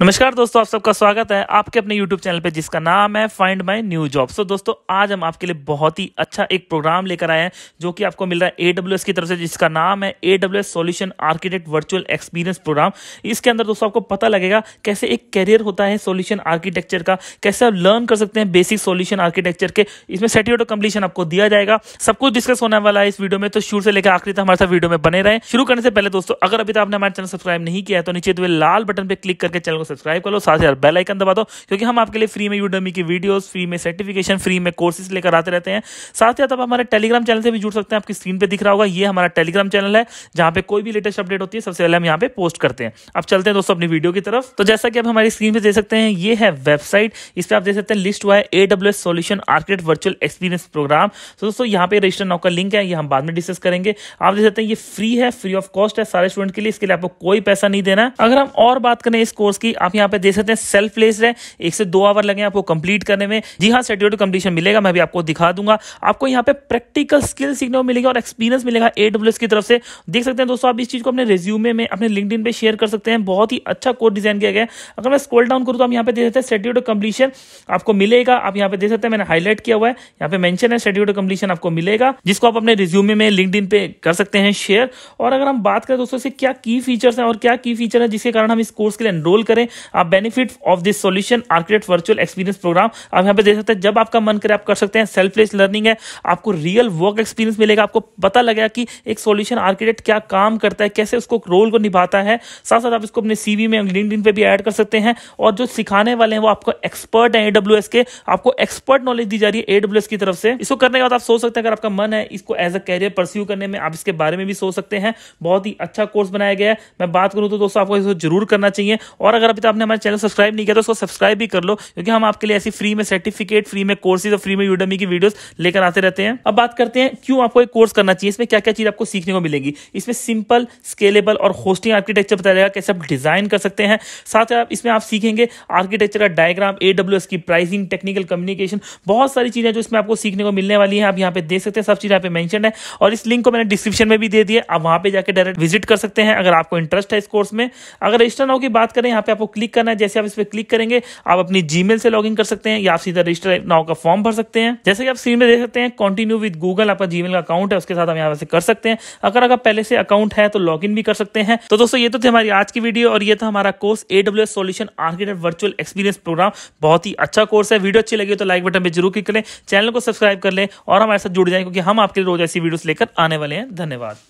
नमस्कार दोस्तों आप सबका स्वागत है आपके अपने YouTube चैनल पे जिसका नाम है find my new job so दोस्तों आज हम आपके लिए बहुत ही अच्छा एक प्रोग्राम लेकर आए हैं जो कि आपको मिल रहा है AWS की तरफ से जिसका नाम है AWS solution architect virtual experience program इसके अंदर दोस्तों आपको पता लगेगा कैसे एक कैरियर होता है सोल्यूशन आर्किटेक्चर का कैसे आप लर्न कर सकते हैं बेसिक सोल्यूशन आर्किटेक्चर के इसमें सर्टिफिकेट ऑफ कम्प्लीशन आपको दिया जाएगा सब कुछ डिस्कस होने वाला है इस वीडियो में तो शुरू से लेकर आखिरी तक हमारे साथ वीडियो में बने रहे शुरू करने से पहले दोस्तों अगर अभी तक आपने हमारे चैनल सब्सक्राइब नहीं किया तो नीचे लाल बटन पर क्लिक करके चैनल सब्सक्राइब कर लो साथ ही बेल आइकन दबा दो क्योंकि हम आपके लिए फ्री में यूडमी की वीडियोस फ्री में सर्टिफिकेशन फ्री में कोर्सेज लेकर आते रहते हैं साथ ही साथ आप हमारे टेलीग्राम चैनल से भी जुड़ सकते हैं आपकी स्क्रीन पर दिख रहा होगा ये हमारा टेलीग्राम चैनल है जहां पर कोई भी लेटेस्ट अपडेट होती है सबसे पहले हम यहाँ पे पोस्ट करते हैं अब चलते हैं दोस्तों अपनी वीडियो की तरफ तो जैसा कि आप हमारी स्क्रीन पर देख सकते हैं ये है वेबसाइट इस पर आप देख सकते हैं लिस्ट हुआ है A W S solution architect virtual experience program तो दोस्तों यहाँ पे रजिस्टर नाउ का लिंक है ये हम बाद में डिस्कस करेंगे आप देख सकते हैं ये फ्री है फ्री ऑफ कॉस्ट है सारे स्टूडेंट के लिए इसके लिए आपको कोई पैसा नहीं देना अगर हम और बात करें इस कोर्स की आप यहाँ पे देख सकते हैं सेल्फ लेस है एक से दो आवर लगे आपको कंप्लीट करने में जी हाँ सर्टिफिकेट कंप्लीशन मिलेगा मैं भी आपको दिखा दूंगा आपको यहाँ पे प्रैक्टिकल स्किल सीखने को मिलेगा और एक्सपीरियंस मिलेगा ए की तरफ से देख सकते हैं दोस्तों आप इस चीज को अपने रिज्यूमे में अपने लिंक पे शेयर कर सकते हैं बहुत ही अच्छा कोड डिजाइन किया गया है अगर मैं स्कोल डाउन करूँ तो आप यहाँ पे देख सकते हैं सर्टिफिकेट कंप्लीशन आपको मिलेगा आप यहाँ पे देख सकते हैं मैंने हाईलाइट किया हुआ है यहाँ पे मैंशन है सर्टिफिकेट कंप्लीशन आपको मिलेगा जिसको आप अपने रिज्यूमे में लिंक पे कर सकते हैं शेयर और अगर हम बात करें दोस्तों से क्या की फीचर्स हैं और क्या की फीचर है जिसके कारण हम इस कोर्स के लिए एनरोल करें आप benefit of this solution architect virtual experience program आप यहाँ पे देख सकते हैं जब आपका मन करे आप कर सकते हैं सेल्फ लेस लर्निंग है आपको रियल वर्क एक्सपीरियंस मिलेगा आपको पता लगेगा कि एक सोल्यूशन आर्किटेक्ट क्या काम करता है कैसे उसको रोल को निभाता है साथ साथ आप इसको अपने सीवी में लिंक पे भी ऐड कर सकते हैं और जो सिखाने वाले हैं वो आपको एक्सपर्ट है एडब्ल्यू के आपको एक्सपर्ट नॉलेज दी जा रही है एडब्ल्यू की तरफ से इसको करने के बाद आप सोच सकते हैं अगर आपका मन है इसको एज अ कैरियर परस्यू करने में आप इसके बारे में भी सोच सकते हैं बहुत ही अच्छा कोर्स बनाया गया है मैं बात करूं तो दोस्तों आपको इसको जरूर करना चाहिए और अगर अभी तक तो आपने हमारे चैनल सब्सक्राइब नहीं किया तो उसको सब्सक्राइब भी कर लो क्योंकि हम आपके लिए ऐसी फ्री में सर्टिफिकेट फ्री में कोर्सेज और फ्री में यूडमी की वीडियोस लेकर आते रहते हैं अब बात करते हैं क्यों आपको एक कोर्स करना चाहिए इसमें क्या क्या चीज आपको सीखने को मिलेगी इसमें सिंपल स्केलेबल और होस्टिंग आर्किटेक्चर बताया जाएगा कैसे आप डिजाइन कर सकते हैं साथ ही आप इसमें आप सीखेंगे आर्किटेक्चर का डायग्राम ए की प्राइसिंग टेक्निकल कम्युनिकेशन बहुत सारी चीजें जो इसमें आपको सीखने को मिलने वाली है आप यहाँ पे देख सकते हैं सब चीज यहाँ पे मैंशन है और इस लिंक को मैंने डिस्क्रिप्शन में भी दे दिया आप वहां पर जाकर डायरेक्ट विजिट कर सकते हैं अगर आपको इंटरेस्ट है इस कोर्स में अगर रजिस्टर नाउ की बात करें यहाँ पे आपको आपको क्लिक करना है जैसे आप इस पर क्लिक करेंगे आप अपनी जीमेल से लॉग कर सकते हैं या आप सीधा रजिस्टर नाउ का फॉर्म भर सकते हैं जैसे कि आप स्क्रीन में देख सकते हैं कंटिन्यू विद गूगल आपका जीमेल का अकाउंट है उसके साथ हम यहाँ से कर सकते हैं अगर अगर पहले से अकाउंट है तो लॉग भी कर सकते हैं तो दोस्तों ये तो थे हमारी आज की वीडियो और ये था हमारा course A W solution architect virtual experience program बहुत ही अच्छा कोर्स है वीडियो अच्छी लगी तो लाइक बटन पर जरूर क्लिक करें चैनल को सब्सक्राइब कर लें और हमारे साथ जुड़ जाए क्योंकि हम आपके लिए रोज ऐसी वीडियो लेकर आने वाले हैं धन्यवाद